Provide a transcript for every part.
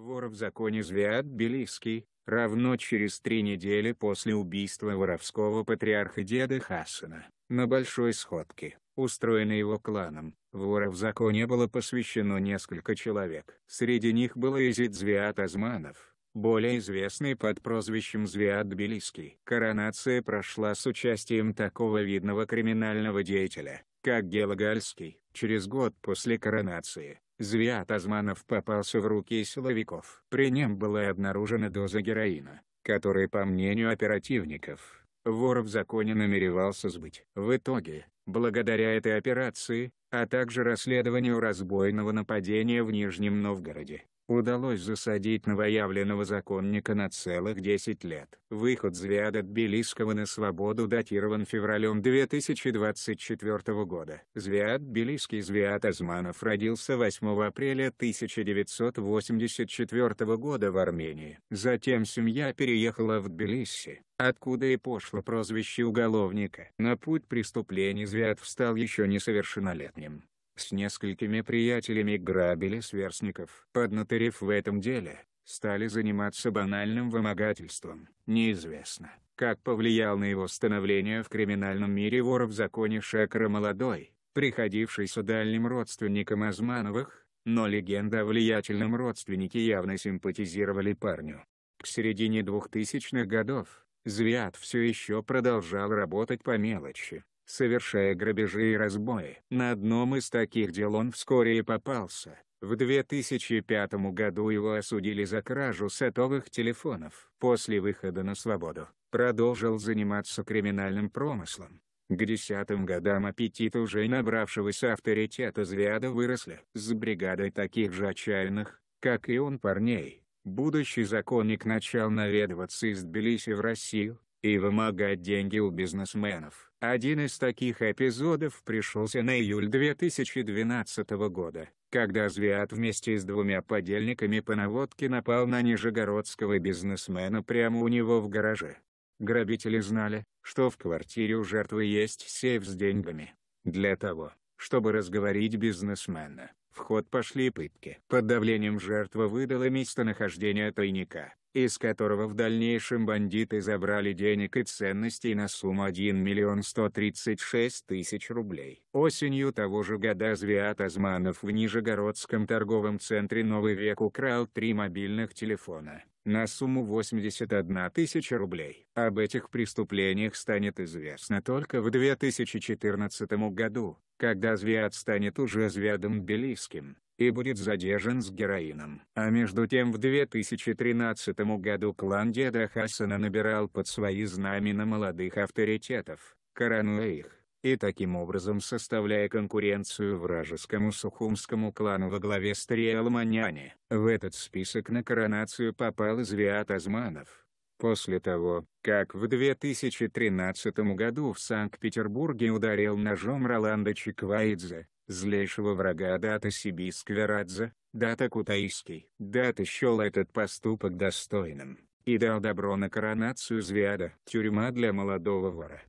Вор в законе Звиад Белийский, равно через три недели после убийства воровского патриарха деда Хасана, на большой сходке, устроенной его кланом, вора в законе было посвящено несколько человек. Среди них был Изид Звиад Азманов, более известный под прозвищем Звиад Белийский. Коронация прошла с участием такого видного криминального деятеля, как Гелагальский. Через год после коронации, Зря Тазманов попался в руки силовиков. При нем была обнаружена доза героина, который, по мнению оперативников, вор в законе намеревался сбыть. В итоге, благодаря этой операции, а также расследованию разбойного нападения в Нижнем Новгороде, удалось засадить новоявленного законника на целых 10 лет. Выход Звиада Тбилисского на свободу датирован февралем 2024 года. Звиад Тбилисский Звиад Азманов родился 8 апреля 1984 года в Армении. Затем семья переехала в Тбилиси, откуда и пошло прозвище уголовника. На путь преступлений Звят встал еще несовершеннолетним с несколькими приятелями грабили сверстников. Поднаторев в этом деле, стали заниматься банальным вымогательством. Неизвестно, как повлиял на его становление в криминальном мире вор в законе Шекара молодой, приходившийся дальним родственником Азмановых, но легенда о влиятельном родственнике явно симпатизировали парню. К середине 2000-х годов, Звят все еще продолжал работать по мелочи совершая грабежи и разбои. На одном из таких дел он вскоре и попался. В 2005 году его осудили за кражу сотовых телефонов. После выхода на свободу, продолжил заниматься криминальным промыслом. К десятым годам аппетит уже набравшегося авторитета Звяда выросли. С бригадой таких же отчаянных, как и он парней, будущий законник начал наведываться из Тбилиси в Россию, и вымогать деньги у бизнесменов. Один из таких эпизодов пришелся на июль 2012 года, когда Звиат вместе с двумя подельниками по наводке напал на нижегородского бизнесмена прямо у него в гараже. Грабители знали, что в квартире у жертвы есть сейф с деньгами. Для того, чтобы разговорить бизнесмена, в ход пошли пытки. Под давлением жертва выдала местонахождение тайника из которого в дальнейшем бандиты забрали денег и ценностей на сумму 1 миллион 136 тысяч рублей. Осенью того же года Звиат Азманов в Нижегородском торговом центре «Новый век» украл три мобильных телефона на сумму 81 тысяча рублей. Об этих преступлениях станет известно только в 2014 году, когда Звиат станет уже Звядом Белийским и будет задержан с героином. А между тем в 2013 году клан деда Хасана набирал под свои знамена молодых авторитетов, коронуя их, и таким образом составляя конкуренцию вражескому сухумскому клану во главе с Триалманяне. В этот список на коронацию попал Извиат Азманов. После того, как в 2013 году в Санкт-Петербурге ударил ножом Роланда Чикваидзе, злейшего врага Дата Сибискверадзе, Дата Кутаиский. Дата счел этот поступок достойным, и дал добро на коронацию Звяда. Тюрьма для молодого вора.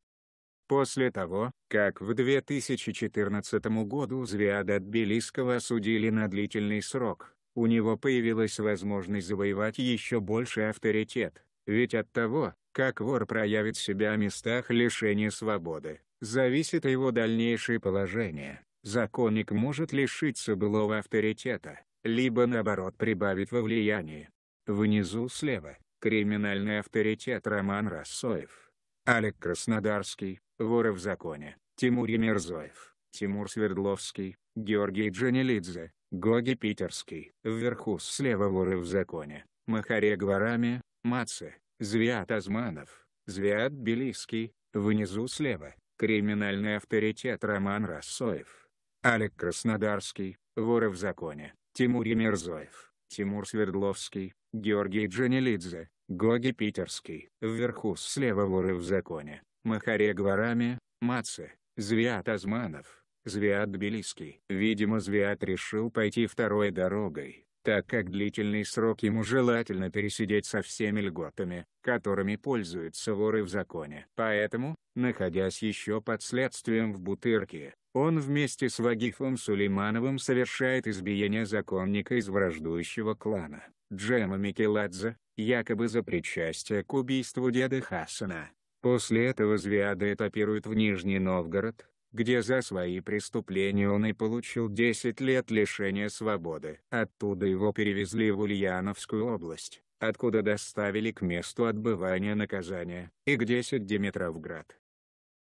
После того, как в 2014 году Звяда Тбилисского осудили на длительный срок, у него появилась возможность завоевать еще больше авторитет, ведь от того, как вор проявит себя в местах лишения свободы, зависит его дальнейшее положение законник может лишиться былого авторитета, либо наоборот прибавить во влиянии. Внизу слева, криминальный авторитет Роман Рассоев. Олег Краснодарский, воры в законе, Тимур Емерзоев, Тимур Свердловский, Георгий Джанилидзе, Гоги Питерский. Вверху слева воры в законе, Махаре Гварами, Маце, Звят Азманов, Звят Белийский, внизу слева, криминальный авторитет Роман Рассоев. Алик Краснодарский, воры в законе, Тимур Емерзоев, Тимур Свердловский, Георгий Джанилидзе, Гоги Питерский, вверху слева воры в законе, Махаре Гварами, Маце, Звиат Азманов, Звиат Тбилисский. Видимо Звиат решил пойти второй дорогой, так как длительный срок ему желательно пересидеть со всеми льготами, которыми пользуются воры в законе. Поэтому, находясь еще под следствием в Бутырке, он вместе с Вагифом Сулеймановым совершает избиение законника из враждующего клана, Джема Микеладзе, якобы за причастие к убийству деда Хасана. После этого Звиада этапирует в Нижний Новгород, где за свои преступления он и получил 10 лет лишения свободы. Оттуда его перевезли в Ульяновскую область, откуда доставили к месту отбывания наказания, и 10 Димитровград.